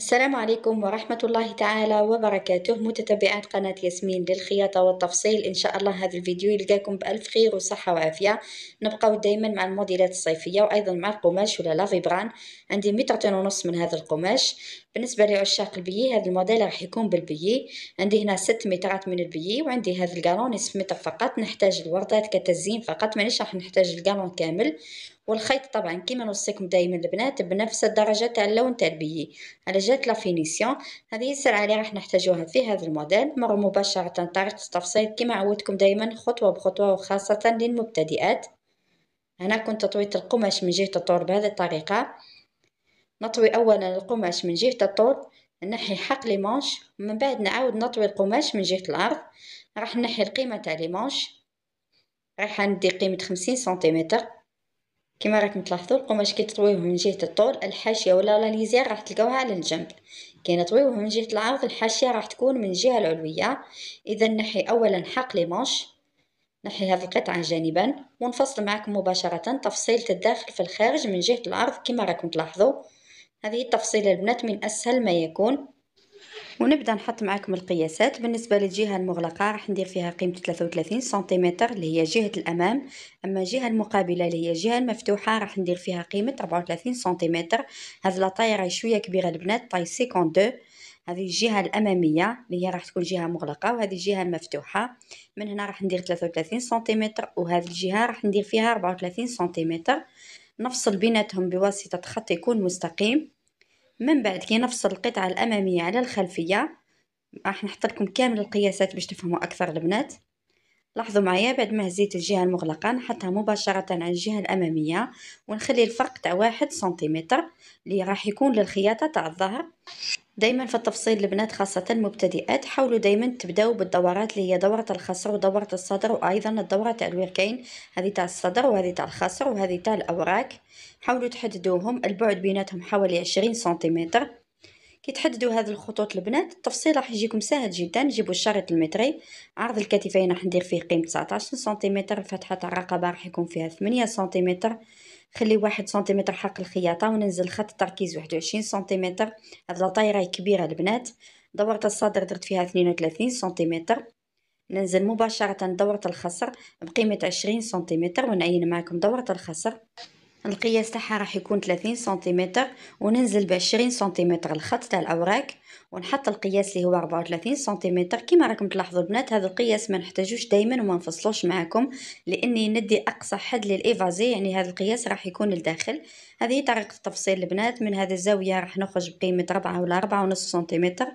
السلام عليكم ورحمة الله تعالى وبركاته متتبعات قناة ياسمين للخياطة والتفصيل إن شاء الله هذا الفيديو يلقاكم بألف خير وصحة وعافية نبقاو دايما مع الموديلات الصيفية وأيضا مع القماش ولا لافيبران عندي مترتين ونص من هذا القماش بالنسبة لعشاق البيي هذا الموديل راح يكون بالبيي عندي هنا ست مترات من البيي وعندي هذا الجالون نصف متر فقط نحتاج الوردات كتزيين فقط مانيش راح نحتاج الجالون كامل والخيط طبعا كيما نوصيكم دائما البنات بنفس الدرجه تاع اللون تاع البيي على جات لا فينيسيون هذه السرعه اللي راح نحتاجوها في هذا الموديل مر مباشره طريقه التفصيل كيما عودتكم دائما خطوه بخطوه وخاصه للمبتدئات هنا كنت طويت القماش من جهه الطول بهذه الطريقه نطوي اولا القماش من جهه الطول نحي حق لي مانش ومن بعد نعاود نطوي القماش من جهه الارض راح نحي القيمه تاع لي مانش راح ندي قيمه 50 سنتيمتر كما راكم تلاحظوا القماش كي تطويوه من جهه الطول الحاشيه ولا لا ليزير راح تلقاوها على الجنب كي نطويوه من جهه العرض الحاشيه راح تكون من الجهه العلويه اذا نحي اولا حق لي مانش نحي هذه القطعه جانبا ونفصل معكم مباشره تفصيله الداخل في الخارج من جهه العرض كما راكم تلاحظوا هذه التفصيله البنات من اسهل ما يكون ونبدا نحط معاكم القياسات بالنسبه للجهه المغلقه راح ندير فيها قيمه 33 سنتيمتر اللي هي جهه الامام اما الجهه المقابله اللي هي الجهه المفتوحه راح ندير فيها قيمه 34 سنتيمتر هذا لا راهي شويه كبيره البنات طاي 52 هذه الجهه الاماميه اللي هي راح تكون جهه مغلقه وهذه الجهه المفتوحه من هنا راح ندير 33 سنتيمتر وهذه الجهه راح ندير فيها 34 سنتيمتر نفصل بيناتهم بواسطه خط يكون مستقيم من بعد كي نفصل القطعة الأمامية على الخلفية راح نحط لكم كامل القياسات باش تفهموا أكثر البنات لاحظوا معايا بعد ما هزيت الجهه المغلقه نحطها مباشره على الجهه الاماميه ونخلي الفرق تاع واحد سنتيمتر اللي راح يكون للخياطه تاع الظهر دائما في التفصيل البنات خاصه المبتدئات حاولوا دائما تبداو بالدورات اللي هي دوره الخصر ودوره الصدر وايضا الدوره تاع الوركين هذه تاع الصدر وهذه تاع الخصر وهذه تاع الاوراك حاولوا تحددوهم البعد بيناتهم حوالي 20 سنتيمتر كي تحددوا هذه الخطوط البنات التفصيل راح يجيكم سهل جدا جيبوا الشريط المتري عرض الكتفين راح ندير فيه قيمه 19 سنتيمتر فتحه الرقبه راح يكون فيها 8 سنتيمتر خلي واحد سنتيمتر حق الخياطه وننزل خط التركيز 21 سنتيمتر هاد لا راهي كبيره البنات دورة الصدر درت فيها 32 سنتيمتر ننزل مباشرة دورة الخصر بقيمة 20 سنتيمتر ونعين معكم دورة الخصر القياس تاعها راح يكون 30 سنتيمتر وننزل ب 20 سنتيمتر الخط تاع الاوراق ونحط القياس اللي هو 34 سنتيمتر كما راكم تلاحظوا البنات هذا القياس ما نحتاجوش دائما وما نفصلوش معكم لاني ندي اقصى حد للايفازي يعني هذا القياس راح يكون لداخل هذه طريقه التفصيل البنات من هذه الزاويه راح نخرج بقيمه 4 ولا 4 ونص سنتيمتر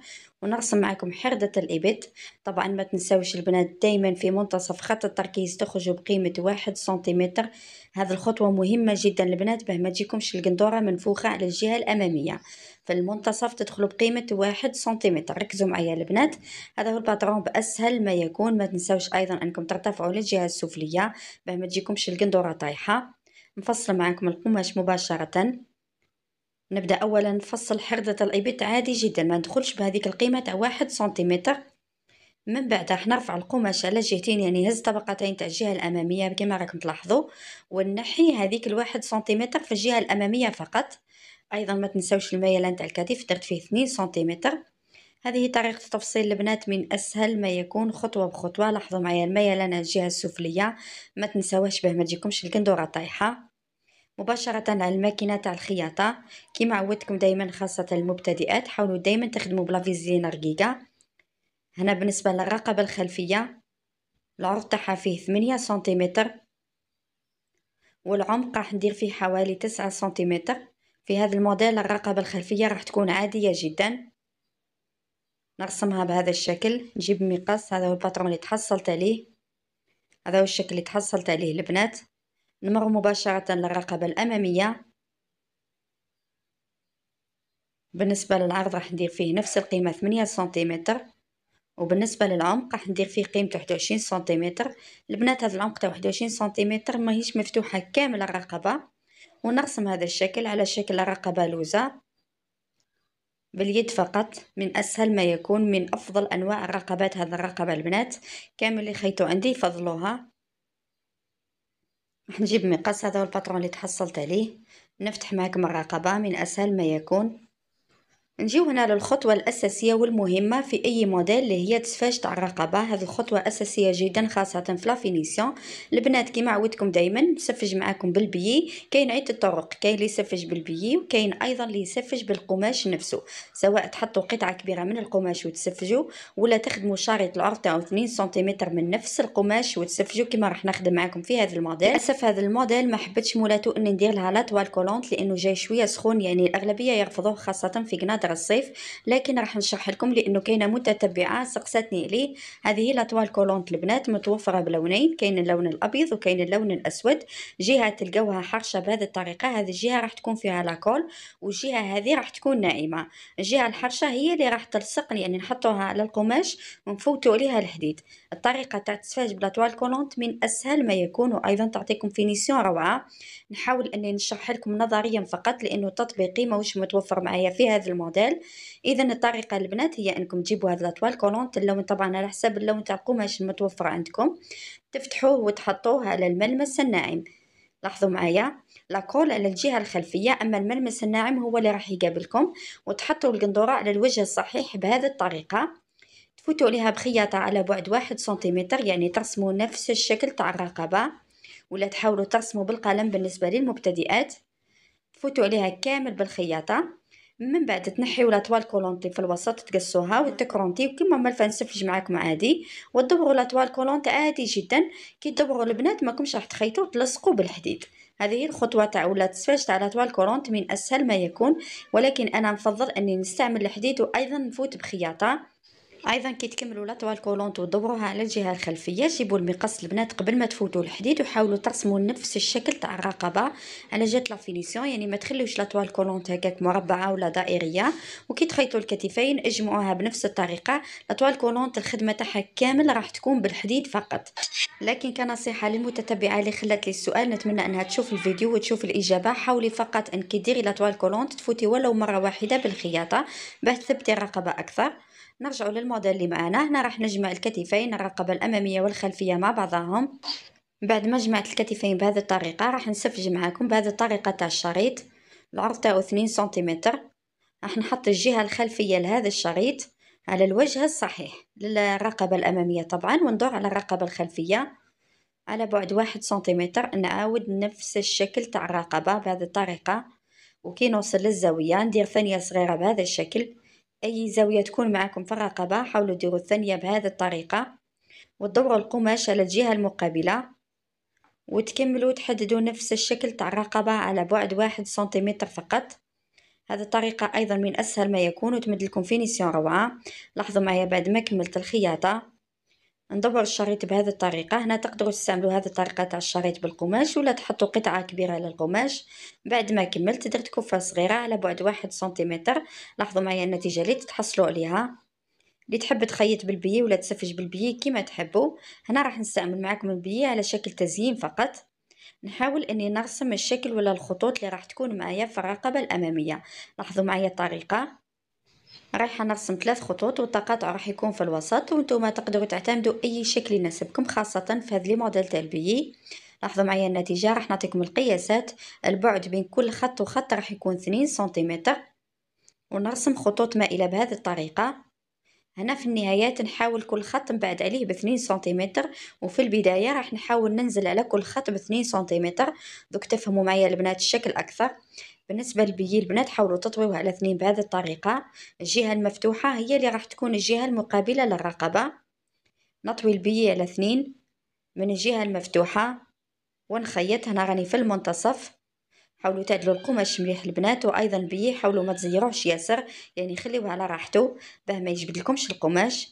ونرسم معكم حردة الابد طبعا ما تنساوش البنات دايما في منتصف خط التركيز تخرجوا بقيمة واحد سنتيمتر هذه الخطوة مهمة جدا البنات باه ما تجيكمش القندورة منفوخة على الجهة الأمامية في المنتصف تدخلوا بقيمة واحد سنتيمتر ركزوا معايا البنات هذا هو الباترون بأسهل ما يكون ما تنساوش أيضا أنكم ترتفعوا للجهة السفلية باه ما تجيكمش القندورة طايحة نفصل معاكم القماش مباشرة نبدأ أولا نفصل حردة الإبط عادي جدا ما ندخلش بهذيك القيمة تاع واحد سنتيمتر من بعد راح نرفع القماش على جهتين يعني هز طبقتين تاع الجهه الاماميه كما راكم تلاحظوا ونحي هذيك الواحد سنتيمتر في الجهه الاماميه فقط ايضا ما تنساوش الميلان تاع الكتف درت فيه 2 سنتيمتر هذه طريقة تفصيل البنات من أسهل ما يكون خطوة بخطوة لاحظوا معايا الميلان على الجهة السفلية ما تنساوهش باه ما تجيكمش القندورة طايحة مباشرة على الماكينة تاع الخياطة كيما عودتكم دائما خاصة المبتدئات حاولوا دائما تخدموا بلافيزينا رقيقة هنا بالنسبة للرقبة الخلفية العرض تاعها فيه 8 سنتيمتر والعمق راح ندير فيه حوالي 9 سنتيمتر في هذا الموديل الرقبة الخلفية راح تكون عادية جدا نرسمها بهذا الشكل نجيب مقص هذا هو الباترون اللي تحصلت عليه هذا هو الشكل اللي تحصلت عليه البنات نمر مباشرة للرقبة الأمامية بالنسبة للعرض راح ندير فيه نفس القيمة 8 سنتيمتر وبالنسبة للعمق راح ندير فيه قيمته 21 سنتيمتر البنات هذا العمق تاع 21 سنتيمتر ماهيش مفتوحة كامل الرقبة ونرسم هذا الشكل على شكل رقبة لوزة باليد فقط من أسهل ما يكون من أفضل أنواع الرقبات هذا الرقبة البنات كامل اللي خيطوا عندي فضلوها راح نجيب مقص هذا هو الباترون اللي تحصلت عليه نفتح معكم الرقبة من أسهل ما يكون نجيو هنا للخطوة الأساسية والمهمة في أي موديل اللي هي تاع الرقبة هذه الخطوة أساسية جدا خاصة في لافينيسيون البنات كيما عودتكم دايما نسفج معاكم بالبيي كاين عدة طرق كاين اللي يسفج بالبيي وكاين أيضا اللي يسفج بالقماش نفسه سواء تحطوا قطعة كبيرة من القماش وتسفجوا ولا تخدموا شريط العرض تاعو 2 سنتيمتر من نفس القماش وتسفجوا كيما راح نخدم معاكم في هذا الموديل للأسف هذا الموديل ما حبتش مولاتو أني ندير لها لا توال كولونت لأنه جاي شوية سخون يعني الأغلبية يرفضوه خاصة في قناة فتره الصيف لكن راح نشرح لكم لانه كاينه متتبعه سقساتني عليه هذه لا طوال كولونت البنات متوفره بلونين كاين اللون الابيض وكاين اللون الاسود جهه تلقاوها حرشه بهذه الطريقه هذه الجهه راح تكون فيها لاكول والجهه هذه راح تكون ناعمه الجهه الحرشه هي اللي راح تلصق يعني نحطوها على القماش ونفوتوا عليها الحديد الطريقه تاع التسفاج بلا طوال كولونت من اسهل ما يكون وايضا تعطيكم فينيسيون روعه نحاول أني نشرح لكم نظريا فقط لأنه تطبيقي ماهوش متوفر معايا في هذا الموديل إذا الطريقة البنات هي أنكم تجيبوا هذا الأطوال كولون اللون طبعا على حسب اللون تاع القماش المتوفر عندكم تفتحوه وتحطوه على الملمس الناعم لاحظوا معايا لاكول على الجهة الخلفية أما الملمس الناعم هو اللي راح يقابلكم وتحطوا القندورة على الوجه الصحيح بهذه الطريقة تفوتوا عليها بخياطة على بعد واحد سنتيمتر يعني ترسموا نفس الشكل تاع الرقبة ولا تحاولوا ترسموا بالقلم بالنسبة للمبتدئات فوتوا عليها كامل بالخياطة من بعد تنحيو لاطوال كولونتي في الوسط تقصوها وتكرونتي كيما ما الفنسفج معاكم عادي وتدبغوا لاطوال كولونتي عادي جدا كي تدبروا البنات ماكمش راح تخيطوا وتلصقوا بالحديد هذه هي الخطوة تاع ولا تسفاج تاع لاطوال كولونتي من اسهل ما يكون ولكن انا نفضل اني نستعمل الحديد وايضا نفوت بخياطة ايضا كي تكملوا لاطوال كولونت ودوروها على الجهه الخلفيه جيبوا المقص البنات قبل ما تفوتوا الحديد وحاولوا ترسموا نفس الشكل تاع الرقبه على جهه لافينيسيون يعني ما تخليوش لاطوال كولونت هكاك مربعه ولا دائريه وكي تخيطوا الكتفين اجمعوها بنفس الطريقه لاطوال كولونت الخدمه تاعها كامل راح تكون بالحديد فقط لكن كنصيحه للمتتبعه اللي خلات لي السؤال نتمنى انها تشوف الفيديو وتشوف الاجابه حاولي فقط انك ديري لاطوال كولونت تفوتي ولو مره واحده بالخياطه باش تثبتي الرقبه اكثر نرجع للموديل اللي معنا هنا راح نجمع الكتفين الرقبة الأمامية والخلفية مع بعضهم بعد ما جمعت الكتفين بهذه الطريقة راح نسفج معاكم بهذه الطريقة تاع الشريط العرض تاعو 2 سنتيمتر راح نحط الجهة الخلفية لهذا الشريط على الوجه الصحيح للرقبة الأمامية طبعا وندور على الرقبة الخلفية على بعد واحد سنتيمتر نعاود نفس الشكل تاع الرقبة بهذه الطريقة وكي نوصل للزاوية ندير ثانية صغيرة بهذا الشكل أي زاوية تكون معكم في الرقبة حاولوا ديروا الثانية بهذه الطريقة وتدوروا القماش على الجهة المقابلة وتكملوا تحددوا نفس الشكل تاع الرقبة على بعد واحد سنتيمتر فقط هذه الطريقة أيضا من أسهل ما يكون وتمد لكم فينيسيون روعة لاحظوا معايا بعد ما كملت الخياطة ندبر الشريط بهذه الطريقة هنا تقدروا تستعملوا هذه الطريقة تاع الشريط بالقماش ولا تحطوا قطعة كبيرة على القماش بعد ما كملت درت كفة صغيرة على بعد واحد سنتيمتر لاحظوا معايا النتيجة اللي تتحصلوا عليها اللي تحب تخيط بالبيي ولا تسفج بالبيي كما تحبوا هنا راح نستعمل معكم البيي على شكل تزيين فقط نحاول اني نرسم الشكل ولا الخطوط اللي راح تكون معايا في الرقبة الامامية لاحظوا معايا الطريقة رايحه نرسم ثلاث خطوط والتقاطع راح يكون في الوسط وانتم تقدروا تعتمدوا اي شكل يناسبكم خاصه في هذا لي موديل تاع البيي لاحظوا معايا النتيجه راح نعطيكم القياسات البعد بين كل خط وخط راح يكون 2 سنتيمتر ونرسم خطوط مائله بهذه الطريقه هنا في النهايات نحاول كل خط نبعد عليه 2 سنتيمتر وفي البداية راح نحاول ننزل على كل خط 2 سنتيمتر دوك تفهموا معايا البنات الشكل أكثر بالنسبة لبيي البنات حاولوا تطويوها على اثنين بهذه الطريقة الجهة المفتوحة هي اللي راح تكون الجهة المقابلة للرقبة نطوي البيي على اثنين من الجهة المفتوحة ونخيط هنا راني في المنتصف حاولوا تعدلوا القماش مليح البنات وايضا بيه حاولوا ما تزيروهش ياسر يعني خليوه على راحته باه ما يجبد لكمش القماش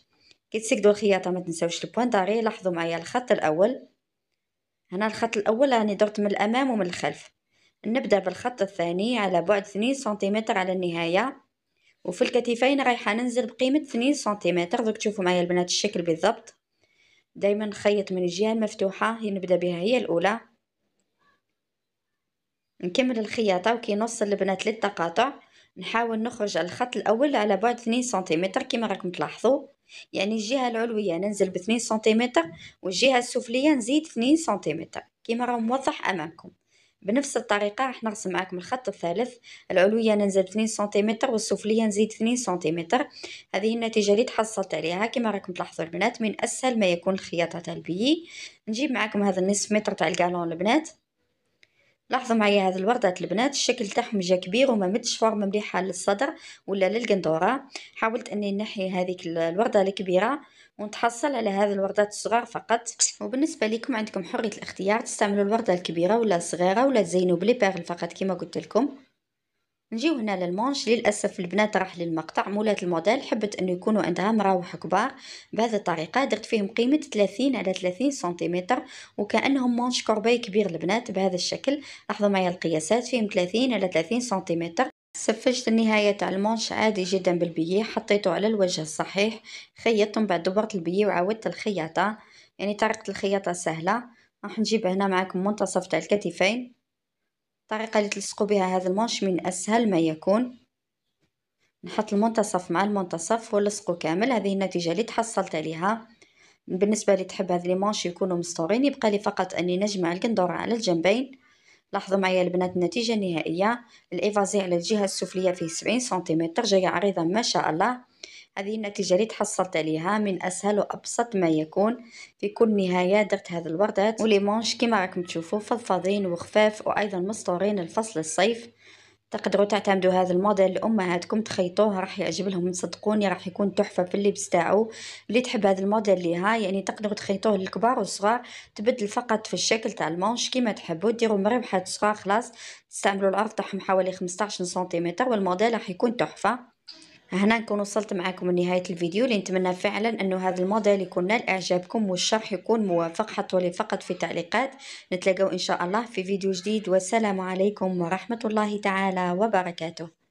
كي تسكدوا الخياطه ما تنساوش البوان داري لاحظوا معايا الخط الاول هنا الخط الاول راني درت من الامام ومن الخلف نبدأ بالخط الثاني على بعد 2 سنتيمتر على النهاية وفي الكتفين رايحة ننزل بقيمة 2 سنتيمتر دوك تشوفوا معايا البنات الشكل بالضبط دايما نخيط من الجهة المفتوحة هي نبدأ بها هي الأولى نكمل الخياطة وكي نوصل البنات للتقاطع نحاول نخرج الخط الأول على بعد 2 سنتيمتر كما راكم تلاحظوا يعني الجهة العلوية ننزل ب 2 سنتيمتر والجهة السفلية نزيد 2 سنتيمتر كما راهو موضح أمامكم بنفس الطريقة راح نرسم معاكم الخط الثالث العلوية ننزل 2 سنتيمتر والسفلية نزيد 2 سنتيمتر هذه النتيجة اللي تحصلت عليها كما راكم تلاحظوا البنات من أسهل ما يكون الخياطة تاع البيي نجيب معاكم هذا النصف متر تاع الكالون البنات لاحظوا معايا هذه الوردات البنات الشكل تاعهم جا كبير وما مدش فورم مليحه للصدر ولا للقندوره حاولت اني نحي هذيك الورده الكبيره ونتحصل على هذه الوردات الصغار فقط وبالنسبه لكم عندكم حريه الاختيار تستعملوا الورده الكبيره ولا الصغيره ولا تزينوا بلي بيرل فقط كما قلت لكم نجيو هنا للمونش للاسف البنات راح للمقطع مولات الموديل حبت انه يكونوا عندها مراوح كبار بهذه الطريقه درت فيهم قيمه 30 على 30 سنتيمتر وكانهم مونش كورباي كبير البنات بهذا الشكل لاحظوا معايا القياسات فيهم 30 على 30 سنتيمتر سفجت النهاية تاع المونش عادي جدا بالبيي حطيته على الوجه الصحيح خيطت من بعد دبرت البيي وعاودت الخياطة يعني طريقة الخياطة سهلة راح نجيب هنا معاكم منتصف تاع الكتفين الطريقة اللي تلصقوا بها هذا المونش من أسهل ما يكون نحط المنتصف مع المنتصف ولصقوا كامل هذه النتيجة اللي تحصلت عليها بالنسبة اللي تحب هذا لي مونش يكونوا مستورين يبقى لي فقط أني نجمع القندورة على الجنبين لاحظوا معايا البنات النتيجة النهائية الإيفازي على الجهة السفلية فيه 70 سنتيمتر جاية عريضة ما شاء الله هذه النتيجة اللي تحصلت عليها من أسهل وأبسط ما يكون في كل نهاية درت هذا الوردات ولي مونش كما راكم تشوفوا فضفاضين وخفاف وأيضا مستورين الفصل الصيف تقدروا تعتمدوا هذا الموديل لامهاتكم تخيطوه راح يعجب لهم صدقوني راح يكون تحفه في اللبس تاعو اللي تحب هذا الموديل ليها يعني تقدروا تخيطوه للكبار والصغار تبدل فقط في الشكل تاع المونش كيما تحبوا ديروا مربحات صغار خلاص تستعملوا الارض تاعهم حوالي 15 سنتيمتر والموديل راح يكون تحفه هنا نكون وصلت معكم لنهاية الفيديو اللي نتمنى فعلا انه هذا الموديل يكون نال اعجابكم والشرح يكون موافق حطوا لي فقط في تعليقات نتلاقاو ان شاء الله في فيديو جديد والسلام عليكم ورحمة الله تعالى وبركاته